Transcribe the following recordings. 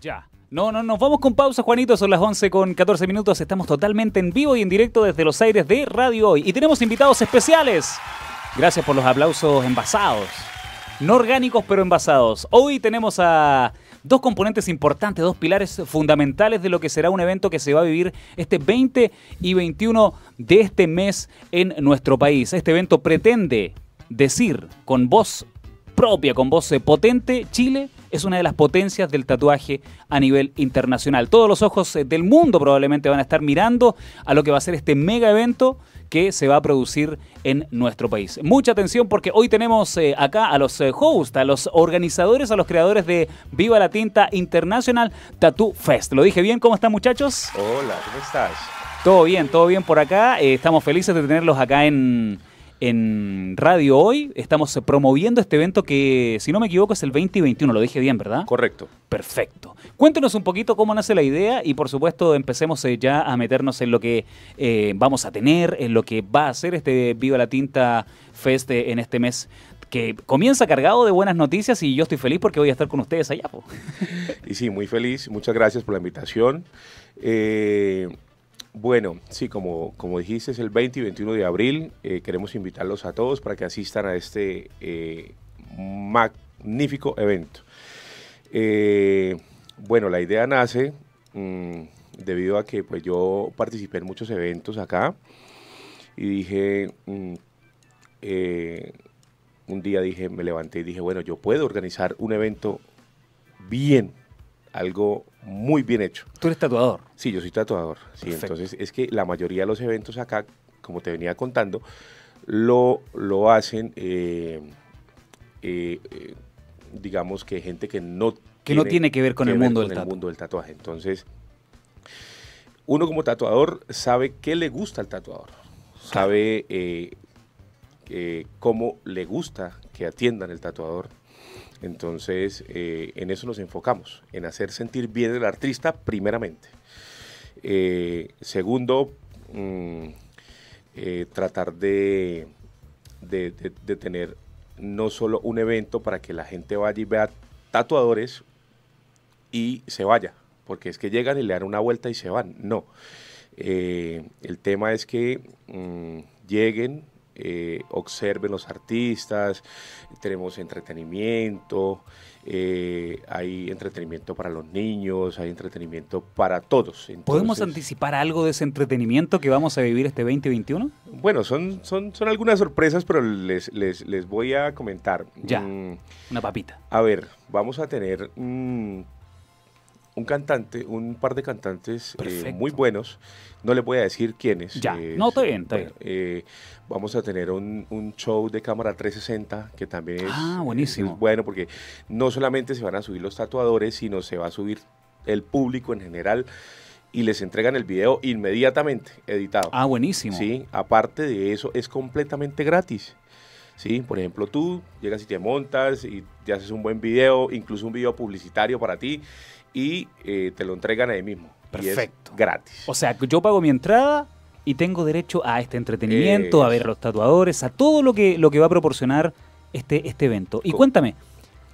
Ya. No, no, nos vamos con pausa, Juanito. Son las 11 con 14 minutos. Estamos totalmente en vivo y en directo desde los aires de Radio Hoy. Y tenemos invitados especiales. Gracias por los aplausos envasados. No orgánicos, pero envasados. Hoy tenemos a dos componentes importantes, dos pilares fundamentales de lo que será un evento que se va a vivir este 20 y 21 de este mes en nuestro país. Este evento pretende decir con voz propia, con voz eh, potente, Chile es una de las potencias del tatuaje a nivel internacional. Todos los ojos eh, del mundo probablemente van a estar mirando a lo que va a ser este mega evento que se va a producir en nuestro país. Mucha atención porque hoy tenemos eh, acá a los hosts, a los organizadores, a los creadores de Viva la Tinta Internacional Tattoo Fest. ¿Lo dije bien? ¿Cómo están muchachos? Hola, ¿cómo estás? Todo bien, todo bien por acá. estamos felices de tenerlos acá en, en radio hoy. Estamos eh, promoviendo este evento que, si no me equivoco, es el 20 y 21. Lo dije bien, ¿verdad? Correcto. Perfecto. Cuéntenos un poquito cómo nace la idea y, por supuesto, empecemos eh, ya a meternos en lo que eh, vamos a tener, en lo que va a ser este Viva la Tinta Fest en este mes que comienza cargado de buenas noticias y yo estoy feliz porque voy a estar con ustedes allá. Y sí, muy feliz. Muchas gracias por la invitación. Eh, bueno, sí, como, dijiste, es el 20 y 21 de abril. Eh, queremos invitarlos a todos para que asistan a este eh, magnífico evento. Eh, bueno, la idea nace mm, debido a que pues, yo participé en muchos eventos acá y dije, mm, un día dije, me levanté y dije, bueno, yo puedo organizar un evento bien algo muy bien hecho. ¿Tú eres tatuador? Sí, yo soy tatuador. Sí, entonces es que la mayoría de los eventos acá, como te venía contando, lo, lo hacen, eh, eh, digamos que gente que no... Que tiene, no tiene que ver con, el, mundo del tatuaje. Entonces, uno como tatuador sabe qué le gusta al tatuador, sabe eh, cómo le gusta que atiendan el tatuador, entonces, eh, en eso nos enfocamos, en hacer sentir bien al artista primeramente. Eh, segundo, mm, eh, tratar de, tener no solo un evento para que la gente vaya y vea tatuadores y se vaya, porque es que llegan y le dan una vuelta y se van. No. el tema es que mm, lleguen, eh, observen los artistas, tenemos entretenimiento, eh, hay entretenimiento para los niños, hay entretenimiento para todos. ¿Podemos anticipar algo de ese entretenimiento que vamos a vivir este 2021? Bueno, son, son, son algunas sorpresas, pero les, voy a comentar. Ya, mm. una papita. A ver, vamos a tener... Mm, un cantante, un par de cantantes eh, muy buenos. No le voy a decir quiénes. Ya, eh, no, te bien, eh, vamos a tener un, show de cámara 360 que también es, ah, buenísimo. bueno porque no solamente se van a subir los tatuadores, sino se va a subir el público en general y les entregan el video inmediatamente editado. Ah, buenísimo. Sí, aparte de eso es completamente gratis. ¿sí? Por ejemplo, tú llegas y te montas y te haces un buen video, incluso un video publicitario para ti y eh, te lo entregan ahí mismo. Perfecto. gratis. O sea, yo pago mi entrada y tengo derecho a este entretenimiento, a ver a los tatuadores, a todo lo que, lo que va a proporcionar este, este evento. Y cuéntame,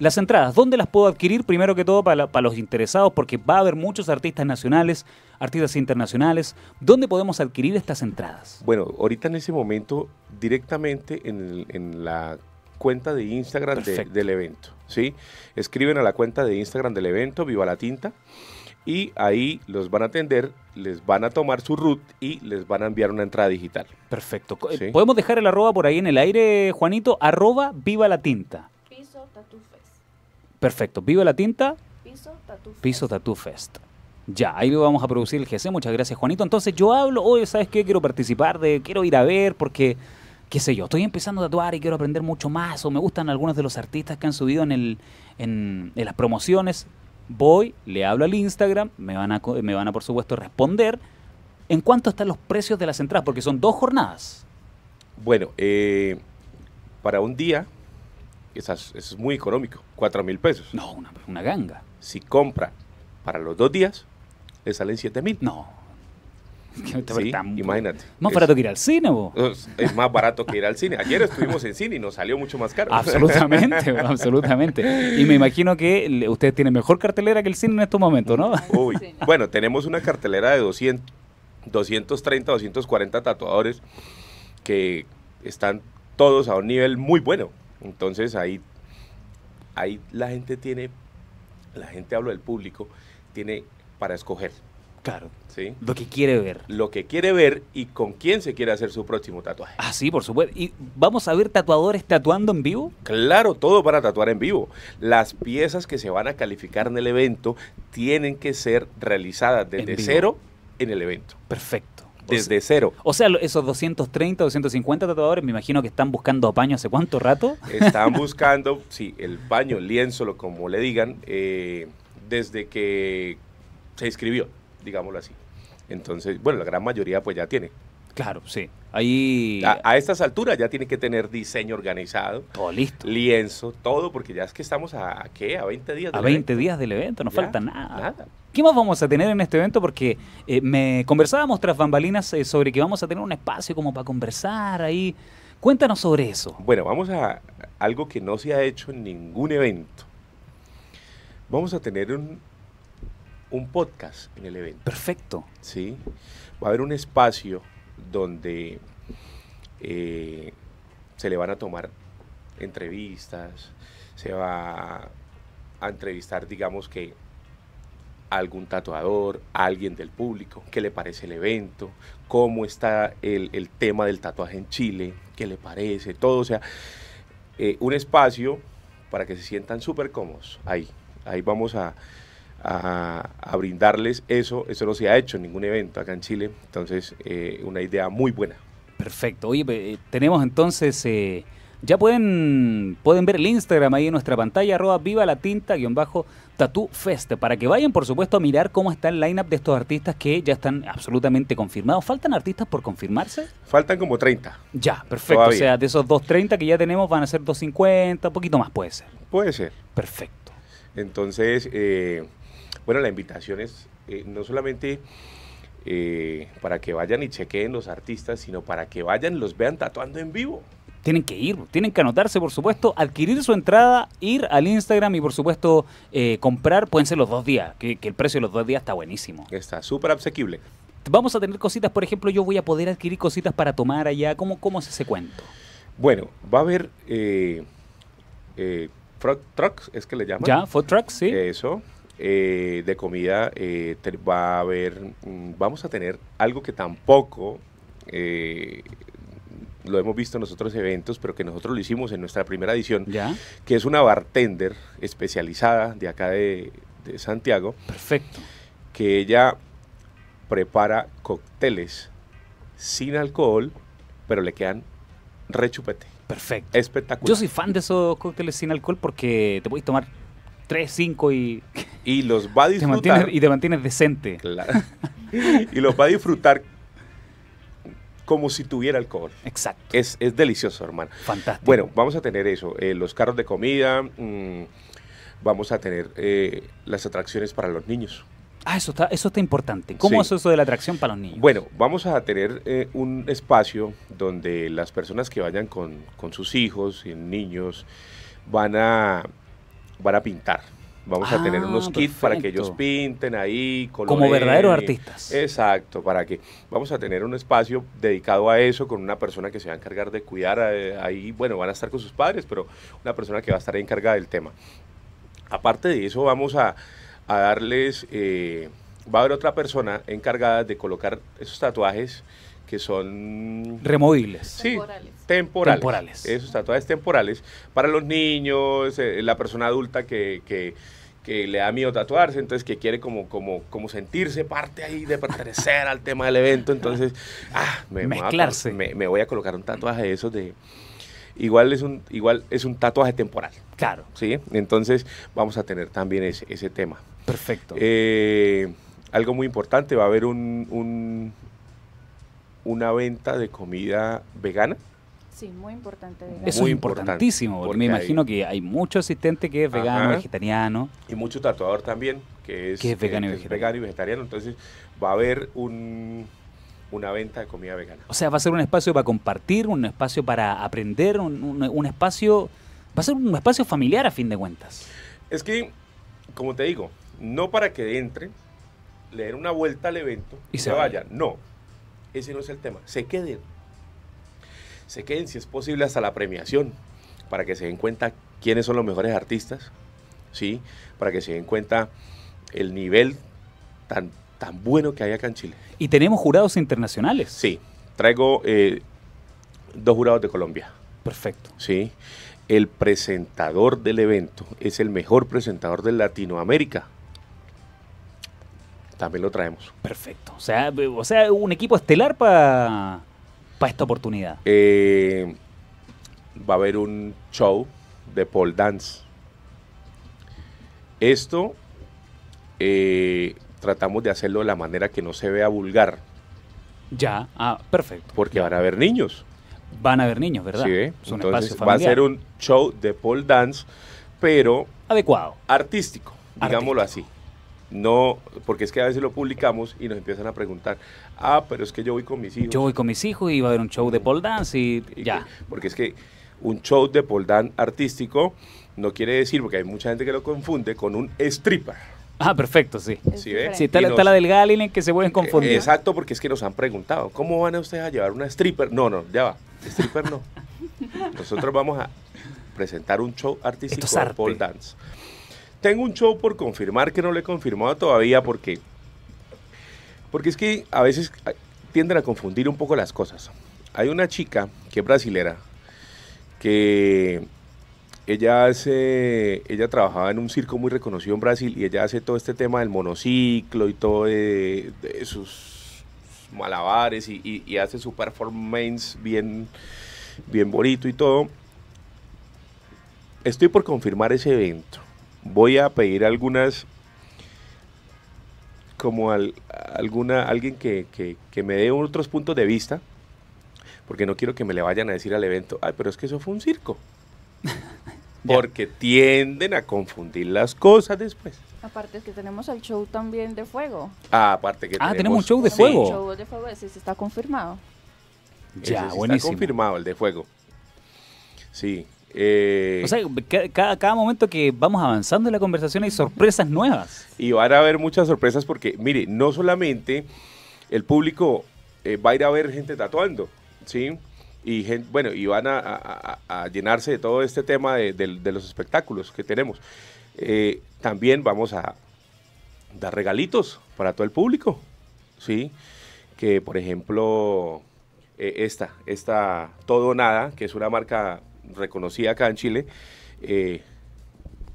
las entradas, ¿dónde las puedo adquirir? Primero que todo para, los interesados, porque va a haber muchos artistas nacionales, artistas internacionales. ¿Dónde podemos adquirir estas entradas? Bueno, ahorita en ese momento, directamente en la cuenta de Instagram del evento. ¿sí? Escriben a la cuenta de Instagram del evento, Viva la Tinta, y ahí los van a atender, les van a tomar su root y les van a enviar una entrada digital. Perfecto. Eh, Podemos dejar el arroba por ahí en el aire, Juanito, arroba Viva la Tinta. Piso Tattoo Fest. Perfecto. Viva la Tinta. Piso Tattoo Fest. Piso Ya, ahí vamos a producir el GC. Muchas gracias, Juanito. Entonces yo hablo, hoy, ¿sabes qué? Quiero participar de, quiero ir a ver porque qué sé yo, estoy empezando a tatuar y quiero aprender mucho más, o me gustan algunos de los artistas que han subido en, en, las promociones, voy, le hablo al Instagram, me van, a, me van a por supuesto responder. ¿En cuánto están los precios de las entradas? Porque son dos jornadas. Bueno, eh, para un día, eso es muy económico, cuatro mil pesos. No, una, una ganga. Si compra para los dos días, le salen siete mil. No, imagínate. Más barato que ir al cine, vos. Es más barato que ir al cine. Ayer estuvimos en cine y nos salió mucho más caro. Absolutamente, absolutamente. Y me imagino que usted tiene mejor cartelera que el cine en estos momentos, ¿no? Uy. Bueno, tenemos una cartelera de 200, 230, 240 tatuadores que están todos a un nivel muy bueno. Entonces ahí, ahí la gente tiene, la gente, hablo del público, tiene para escoger. Claro. Lo que quiere ver. Lo que quiere ver y con quién se quiere hacer su próximo tatuaje. Ah, sí, por supuesto. ¿Y vamos a ver tatuadores tatuando en vivo? Claro, todo para tatuar en vivo. Las piezas que se van a calificar en el evento tienen que ser realizadas desde cero en el evento. Perfecto. Desde cero. O sea, esos 230, 250 tatuadores, me imagino que están buscando paño hace cuánto rato. Están buscando, sí, el paño, el lienzo, como le digan, eh, desde que se inscribió digámoslo así. Entonces, bueno, la gran mayoría pues ya tiene. Claro, sí. Ahí... A, estas alturas ya tiene que tener diseño organizado. Todo listo. Lienzo, todo, porque ya es que estamos a, ¿qué? A 20 días. Del evento. a 20 días del evento, no falta nada. ¿Qué más vamos a tener en este evento? Porque eh, me conversábamos tras bambalinas eh, sobre que vamos a tener un espacio como para conversar ahí. Cuéntanos sobre eso. Bueno, vamos a algo que no se ha hecho en ningún evento. Vamos a tener un, un podcast en el evento. Perfecto. Sí. Va a haber un espacio donde eh, se le van a tomar entrevistas, se va a entrevistar, digamos que algún tatuador, alguien del público, qué le parece el evento, cómo está el, tema del tatuaje en Chile, qué le parece, todo, o sea, eh, un espacio para que se sientan súper cómodos ahí. Ahí vamos a, a, brindarles eso. Eso no se ha hecho en ningún evento acá en Chile. Entonces, eh, una idea muy buena. Perfecto. Oye, eh, tenemos entonces... Eh, ya pueden, pueden ver el Instagram ahí en nuestra pantalla, arroba viva la tinta, guión bajo, Fest, para que vayan, por supuesto, a mirar cómo está el lineup de estos artistas que ya están absolutamente confirmados. ¿Faltan artistas por confirmarse? Faltan como 30. Ya, perfecto. O sea, de esos 230 que ya tenemos van a ser 250, un poquito más puede ser. Puede ser. Perfecto. Entonces, bueno, la invitación es eh, no solamente eh, para que vayan y chequeen los artistas, sino para que vayan y los vean tatuando en vivo. Tienen que ir, tienen que anotarse, por supuesto, adquirir su entrada, ir al Instagram y, por supuesto, eh, comprar. Pueden ser los dos días, que, el precio de los dos días está buenísimo. Está súper asequible. Vamos a tener cositas, por ejemplo, yo voy a poder adquirir cositas para tomar allá. ¿Cómo, cómo es ese cuento? Bueno, va a haber eh, trucks, es que le llaman. Ya, food trucks, sí. Eso. Eh, de comida eh, va a haber, mm, vamos a tener algo que tampoco eh, lo hemos visto en otros eventos, pero que nosotros lo hicimos en nuestra primera edición, ¿Ya? que es una bartender especializada de acá de, Santiago. Perfecto. Que ella prepara cócteles sin alcohol, pero le quedan rechupete. Perfecto. Espectacular. Yo soy fan de esos cócteles sin alcohol porque te a tomar Tres, cinco y... Y los va a disfrutar. y te mantienes decente. Claro. y los va a disfrutar como si tuviera alcohol. Exacto. Es, delicioso, hermano. Fantástico. Bueno, vamos a tener eso, eh, los carros de comida, mm, vamos a tener eh, las atracciones para los niños. Ah, eso está, eso está importante. ¿Cómo es eso de la atracción para los niños? Bueno, vamos a tener eh, un espacio donde las personas que vayan con, con sus hijos y niños van a van a pintar. Vamos a tener ah, unos kits para que ellos pinten ahí. Como verdaderos artistas. Exacto, para que vamos a tener un espacio dedicado a eso con una persona que se va a encargar de cuidar. Eh, ahí, bueno, van a estar con sus padres, pero una persona que va a estar encargada del tema. Aparte de eso, vamos a, a darles, eh, va a haber otra persona encargada de colocar esos tatuajes que son... Removibles. Sí, temporales. Esos tatuajes temporales para los niños, eh, la persona adulta que, le da miedo tatuarse, entonces que quiere como, como, como sentirse parte ahí de pertenecer al tema del evento, entonces, ah, me, Voy a, colocar un tatuaje de esos de... Igual es, un, igual es un tatuaje temporal. Claro. ¿Sí? Entonces vamos a tener también ese, tema. Perfecto. Eh, algo muy importante, va a haber un, una venta de comida vegana. Sí, muy importante. es muy importantísimo, porque, me imagino que hay mucho asistente que es vegano, vegetariano. Y mucho tatuador también, que es, vegano, y vegetariano. Entonces va a haber una venta de comida vegana. O sea, va a ser un espacio para compartir, un espacio para aprender, un, espacio... Va a ser un espacio familiar a fin de cuentas. Es que, como te digo, no para que entre, le den una vuelta al evento y, se vayan. vaya. No, ese no es el tema. Se queden. Se queden, si es posible, hasta la premiación, para que se den cuenta quiénes son los mejores artistas, ¿sí? Para que se den cuenta el nivel tan, tan bueno que hay acá en Chile. Y tenemos jurados internacionales. Sí, traigo eh, dos jurados de Colombia. Perfecto. Sí, el presentador del evento es el mejor presentador de Latinoamérica. También lo traemos. Perfecto. O sea, o sea un equipo estelar para para esta oportunidad. Eh, va a haber un show de pole dance. Esto eh, tratamos de hacerlo de la manera que no se vea vulgar. Ya, ah, perfecto. Porque van a haber niños. Van a haber niños, ¿verdad? Sí, va a ser un show de pole dance, pero... Adecuado. Artístico, digámoslo así. No, porque es que a veces lo publicamos y nos empiezan a preguntar, ah, pero es que yo voy con mis hijos. Yo voy con mis hijos y va a haber un show de pole dance y, ya. Porque es que un show de pole dance artístico no quiere decir, porque hay mucha gente que lo confunde con un stripper. Ah, perfecto, sí. Sí, está, la del Galileo que se pueden confundir. exacto, porque es que nos han preguntado, ¿cómo van a ustedes a llevar una stripper? No, no, ya va, stripper no. Nosotros vamos a presentar un show artístico de pole dance tengo un show por confirmar que no lo he confirmado todavía porque, porque es que a veces ah, tienden a confundir un poco las cosas. Hay una chica que es brasilera, que ella hace, ella trabajaba en un circo muy reconocido en Brasil y ella hace todo este tema del monociclo y todo de, sus malabares y, y, hace su performance bien, bien bonito y todo. Estoy por confirmar ese evento voy a pedir algunas, como al, alguna, alguien que, que, que me dé otros puntos de vista, porque no quiero que me le vayan a decir al evento, ay, pero es que eso fue un circo. porque tienden a confundir las cosas después. Aparte es que tenemos el show también de fuego. Ah, aparte que ah, tenemos, un show de fuego. El show de fuego, está confirmado. Ya, buenísimo. Está confirmado el de fuego. Sí, eh, o sea, cada, momento que vamos avanzando en la conversación hay sorpresas nuevas. Y van a haber muchas sorpresas porque, mire, no solamente el público eh, va a ir a ver gente tatuando, ¿sí? Y bueno, y van a, llenarse de todo este tema de, los espectáculos que tenemos. Eh, también vamos a dar regalitos para todo el público, ¿sí? Que, por ejemplo, esta, esta Todo Nada, que es una marca Reconocí acá en Chile, eh,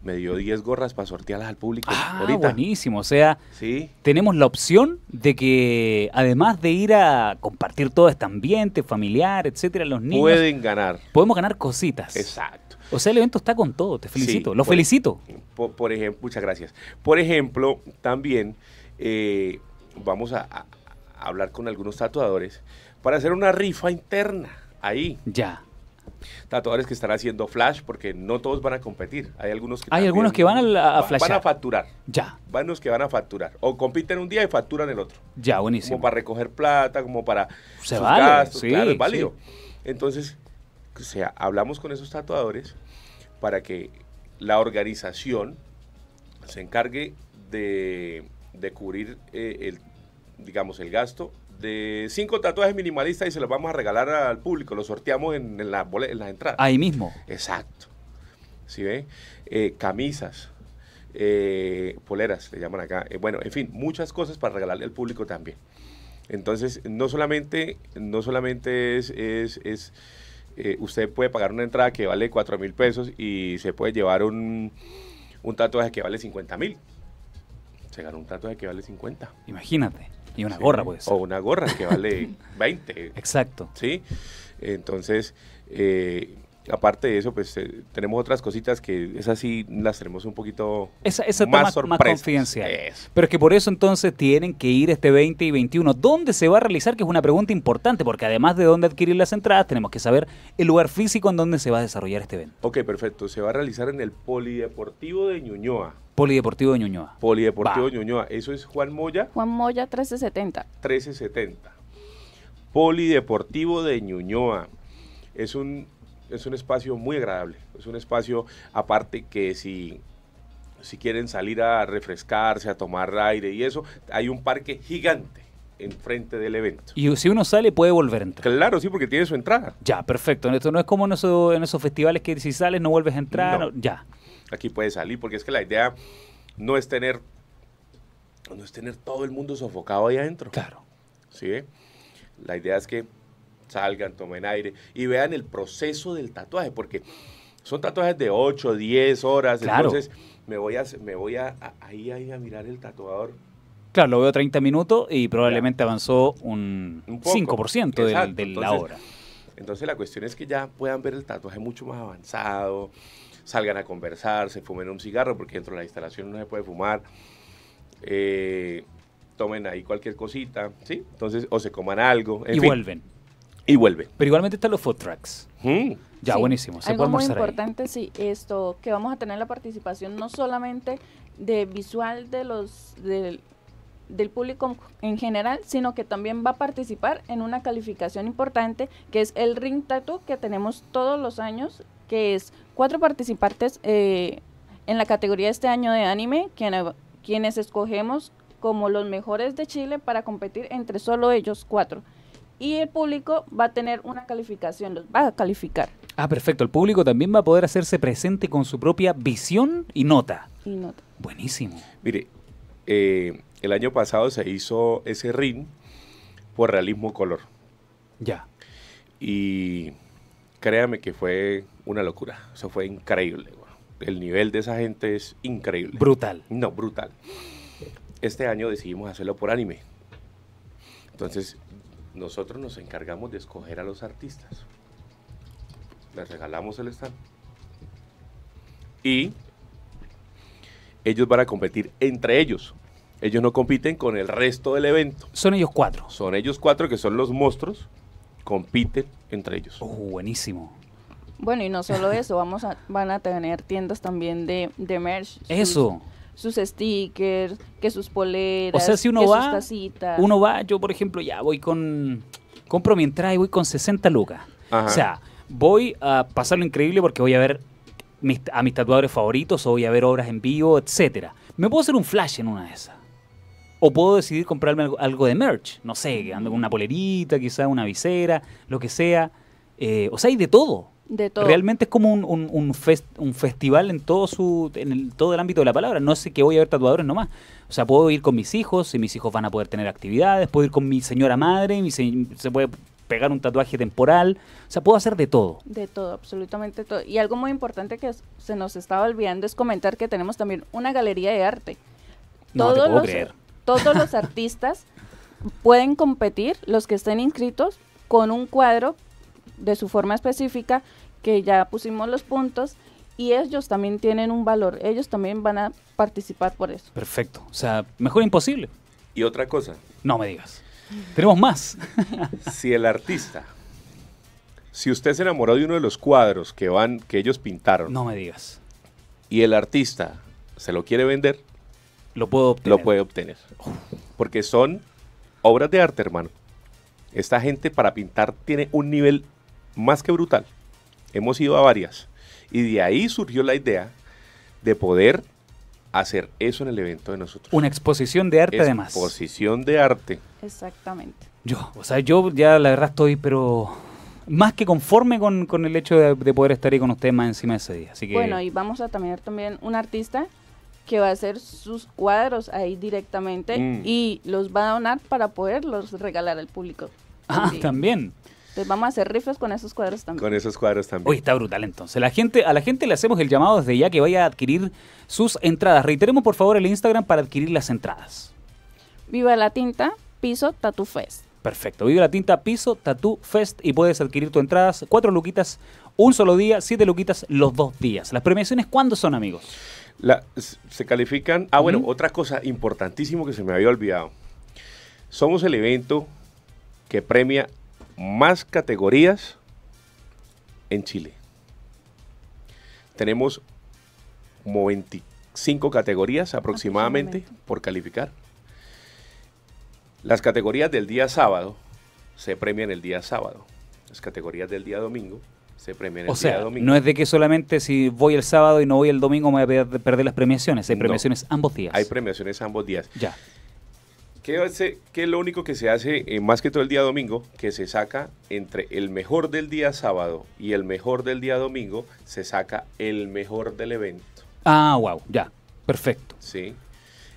me dio 10 gorras para sortearlas al público. Ah, ahorita. buenísimo. O sea, ¿Sí? tenemos la opción de que, además de ir a compartir todo este ambiente familiar, etcétera, los niños. Pueden ganar. Podemos ganar cositas. Exacto. O sea, el evento está con todo. Te felicito. Lo felicito. Por, ejemplo, muchas gracias. Por ejemplo, también eh, vamos a hablar con algunos tatuadores para hacer una rifa interna ahí. Ya tatuadores que están haciendo flash, porque no todos van a competir. Hay algunos que, Hay algunos que van a, facturar. Ya. Van los que van a facturar. O compiten un día y facturan el otro. Ya, buenísimo. Como para recoger plata, como para sus gastos, válido. Entonces, o sea, hablamos con esos tatuadores para que la organización se encargue de, cubrir eh, el, digamos, el gasto de este, cinco tatuajes minimalistas y se los vamos a regalar al público. Los sorteamos en, la, las entradas. Ahí mismo. Exacto. ¿Sí ven? Eh, camisas, eh, poleras, le llaman acá. Eh, bueno, en fin, muchas cosas para regalarle al público también. Entonces, no solamente, no solamente es, es, usted puede pagar una entrada que vale 4 mil pesos y se puede llevar un, un tatuaje que vale 50 mil. Se gana un tatuaje que vale 50. Imagínate. Y una gorra, pues. O una gorra que vale 20. Exacto. Sí. Entonces, eh, aparte de eso, pues eh, tenemos otras cositas que esas sí las tenemos un poquito esa, esa más, más confidencial. Pero es que por eso entonces tienen que ir este 20 y 21. ¿Dónde se va a realizar? Que es una pregunta importante, porque además de dónde adquirir las entradas, tenemos que saber el lugar físico en donde se va a desarrollar este evento. Ok, perfecto. Se va a realizar en el Polideportivo de Ñuñoa. Polideportivo de Ñuñoa. Polideportivo de Ñuñoa. Eso es Juan Moya. Juan Moya 1370. 1370. Polideportivo de Ñuñoa. Es un es un espacio muy agradable, es un espacio aparte que si si quieren salir a refrescarse, a tomar aire y eso, hay un parque gigante enfrente del evento. Y si uno sale puede volver a entrar. Claro, sí, porque tiene su entrada. Ya, perfecto. Esto no es como en esos, festivales que si sales no vuelves a entrar, ya. Aquí puedes salir porque es que la idea no es tener no es tener todo el mundo sofocado ahí adentro. Claro. ¿Sí? ¿eh? La idea es que salgan, tomen aire y vean el proceso del tatuaje, porque son tatuajes de 8, 10 horas, entonces me voy, a, me voy a, ahí, a mirar el tatuador Claro, lo veo 30 minutos y probablemente avanzó un, 5% del, de la hora. Entonces la cuestión es que ya puedan ver el tatuaje mucho más avanzado, salgan a conversar, se fumen un cigarro, porque dentro de la instalación no se puede fumar, eh, tomen ahí cualquier cosita, ¿sí? Entonces, o se coman algo. y vuelven. Y vuelve. Pero igualmente están los food tracks. Mm. Ya, buenísimo. Se algo muy importante, sí, esto, que vamos a tener la participación no solamente de visual de los del público en general, sino que también va a participar en una calificación importante, que es el Ring Tattoo, que tenemos todos los años, que es cuatro participantes eh, en la categoría este año de anime, quienes escogemos como los mejores de Chile para competir entre solo ellos cuatro y el público va a tener una calificación, los va a calificar. Ah, perfecto. El público también va a poder hacerse presente con su propia visión y nota. Y Buenísimo. Mire, eh, el año pasado se hizo ese ring por realismo color. Ya. Y créame que fue una locura. Eso fue increíble. El nivel de esa gente es increíble. Brutal. No, brutal. Este año decidimos hacerlo por anime. Entonces nosotros nos encargamos de escoger a los artistas. Les regalamos el stand. Y ellos van a competir entre ellos. Ellos no compiten con el resto del evento. Son ellos cuatro. Son ellos cuatro que son los monstruos. Compiten entre ellos. Oh, buenísimo. Bueno, y no solo eso, vamos van a tener tiendas también de, merch. Eso sus stickers, que sus poleras, o sea, si uno va, Uno va, yo por ejemplo, ya voy con. Compro mi entrada y voy con 60 lucas. O sea, voy a pasar lo increíble porque voy a ver a mis tatuadores favoritos o voy a ver obras en vivo, etcétera. Me puedo hacer un flash en una de esas. O puedo decidir comprarme algo, de merch. No sé, ando una polerita, quizá una visera, lo que sea. Eh, o sea, hay de todo. Realmente es como un, fest, un festival en todo su en el, todo el ámbito de la palabra. No sé que voy a ver tatuadores nomás. O sea, puedo ir con mis hijos y mis hijos van a poder tener actividades. Puedo ir con mi señora madre mi se, puede pegar un tatuaje temporal. O sea, puedo hacer de todo. De todo, absolutamente todo. Y algo muy importante que se nos estaba olvidando es comentar que tenemos también una galería de arte. los, Todos los artistas pueden competir, los que estén inscritos, con un cuadro de su forma específica, que ya pusimos los puntos y ellos también tienen un valor, ellos también van a participar por eso. Perfecto, o sea, mejor imposible. Y otra cosa. No me digas. Tenemos más. si el artista, si usted se enamoró de uno de los cuadros que van, que ellos pintaron. No me digas. Y el artista se lo quiere vender. Lo puedo Lo puede obtener. Porque son obras de arte, hermano. Esta gente para pintar tiene un nivel más que brutal. Hemos ido a varias. Y de ahí surgió la idea de poder hacer eso en el evento de nosotros. Una exposición de arte además. Exposición de arte. Exactamente. Yo, o sea, yo ya la verdad estoy, pero más que conforme con, el hecho de, poder estar ahí con ustedes más encima de ese día. Así que... Bueno, y vamos a tener también un artista que va a hacer sus cuadros ahí directamente mm. y los va a donar para poderlos regalar al público. Ah, también vamos a hacer rifles con esos cuadros también. Con esos cuadros también. Uy, está brutal entonces. La gente, a la gente le hacemos el llamado desde ya que vaya a adquirir sus entradas. Reiteremos por favor el Instagram para adquirir las entradas. Viva la tinta, piso tatu Fest. Perfecto. viva la tinta piso, Tattoo Fest y puedes adquirir tus entradas. Cuatro luquitas un solo día, siete luquitas los dos días. ¿Las premiaciones cuándo son, amigos? se califican. Ah, bueno, otra cosa importantísimo que se me había olvidado. Somos el evento que premia más categorías en Chile. Tenemos 25 categorías aproximadamente por calificar. Las categorías del día sábado se premian el día sábado. Las categorías del día domingo se premian el o día sea, No es de que solamente si voy el sábado y no voy el domingo me voy a perder las premiaciones. Hay premiaciones ambos días. Hay premiaciones ambos días. Ya. Que es lo único que se hace eh, más que todo el día domingo? Que se saca entre el mejor del día sábado y el mejor del día domingo, se saca el mejor del evento. Ah, wow, ya, perfecto. Sí,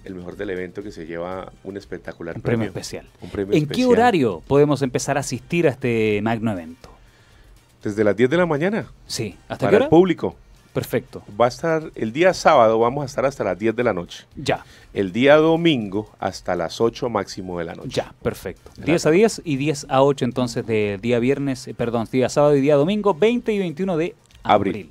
el mejor del evento que se lleva un espectacular un premio, especial. Un premio ¿En qué horario podemos empezar a asistir a este magno evento? Desde las 10 de la mañana. Sí, hasta el público. Perfecto. Va a estar, el día sábado vamos a estar hasta las 10 de la noche. Ya. El día domingo hasta las 8 máximo de la noche. Ya, perfecto. 10 a 10 y 10 a 8 entonces de día viernes, eh, perdón, día sábado y día domingo, 20 y 21 de abril.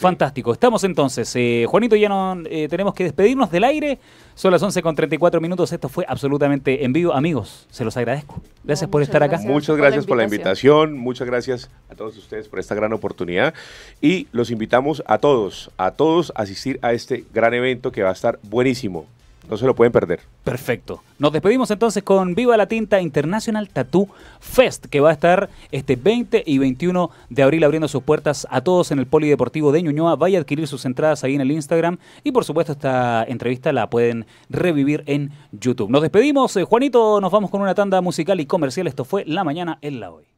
Fantástico. Estamos entonces, eh, Juanito, ya no eh, tenemos que despedirnos del aire. Son las 11 con 34 minutos. Esto fue absolutamente en vivo. Amigos, se los agradezco. Gracias por estar acá. Muchas gracias por la, por la, invitación. Muchas gracias a todos ustedes por esta gran oportunidad. Y los invitamos a todos, a todos a asistir a este gran evento que va a estar buenísimo. No se lo pueden perder. Perfecto. Nos despedimos entonces con Viva la Tinta International Tattoo Fest, que va a estar este 20 y 21 de abril abriendo sus puertas a todos en el Polideportivo de Ñuñoa. Vaya a adquirir sus entradas ahí en el Instagram. Y por supuesto, esta entrevista la pueden revivir en YouTube. Nos despedimos. Eh, Juanito, nos vamos con una tanda musical y comercial. Esto fue La Mañana en la Hoy.